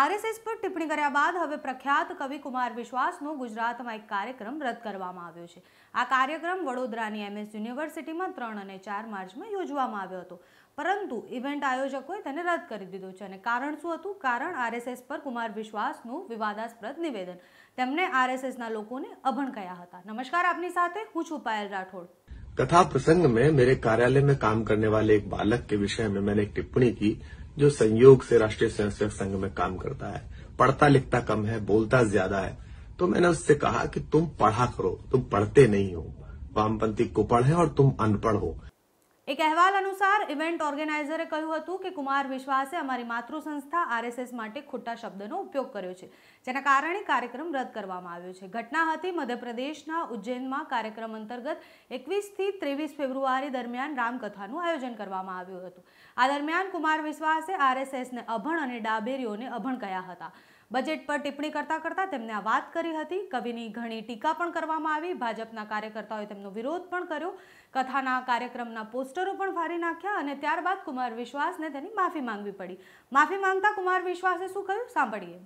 RSS પર ટિપ્પણી કર્યા બાદ હવે પ્રખ્યાત કવિ કુમાર વિશ્વાસનો ગુજરાતમાં એક કાર્યક્રમ રદ કરવામાં આવ્યો છે આ કાર્યક્રમ વડોદરાની એમએસ યુનિવર્સિટીમાં ત્રણ અને ચાર માર્ચમાં યોજવામાં આવ્યો હતો પરંતુ ઇવેન્ટ આયોજકોએ તેને રદ કરી દીધો છે અને કારણ શું હતું કારણ આરએસએસ પર કુમાર વિશ્વાસનું વિવાદાસ્પદ નિવેદન તેમણે આરએસએસના લોકોને અભણ કયા હતા નમસ્કાર આપની સાથે હું છું પાયલ રાઠોડ કથા પ્રસંગ મેં મેરે કાર્યાલય મેં કામ કરને એક બાલક કે વિષય મેં એક ટિપ્પણી કી जो संयोग से राष्ट्रीय स्वयंसेवक संघ में काम करता है पढ़ता लिखता कम है बोलता ज्यादा है तो मैंने उससे कहा कि तुम पढ़ा करो तुम पढ़ते नहीं हो वामपंथी कुपढ़ है और तुम अनपढ़ हो એક અહેવાલ અનુસાર ઇવેન્ટ ઓર્ગેનાઇઝરે કહ્યું હતું કે કુમાર વિશ્વાસે અમારી માતૃ સંસ્થા આરએસએસ માટે ખોટા શબ્દનો ઉપયોગ કર્યો છે જેના કારણે કાર્યક્રમ રદ કરવામાં આવ્યો છે ઘટના હતી મધ્યપ્રદેશના ઉજ્જૈનમાં કાર્યક્રમ અંતર્ગત એકવીસથી ત્રેવીસ ફેબ્રુઆરી દરમિયાન રામકથાનું આયોજન કરવામાં આવ્યું હતું આ દરમિયાન કુમાર વિશ્વાસે આરએસએસને અભણ અને ડાબેરીઓને અભણ કહ્યા હતા બજેટ પર ટિપ્પણી કરતા કરતા તેમને આ વાત કરી હતી કવિની ઘણી ટીકા પણ કરવામાં આવી ભાજપના કાર્યકર્તાઓએ તેમનો વિરોધ પણ કર્યો કથાના કાર્યક્રમના પોસ્ટરો પણ ફાડી નાખ્યા અને ત્યારબાદ કુમાર વિશ્વાસને તેની માફી માંગવી પડી માફી માંગતા કુમાર વિશ્વાસે શું કહ્યું સાંભળીએ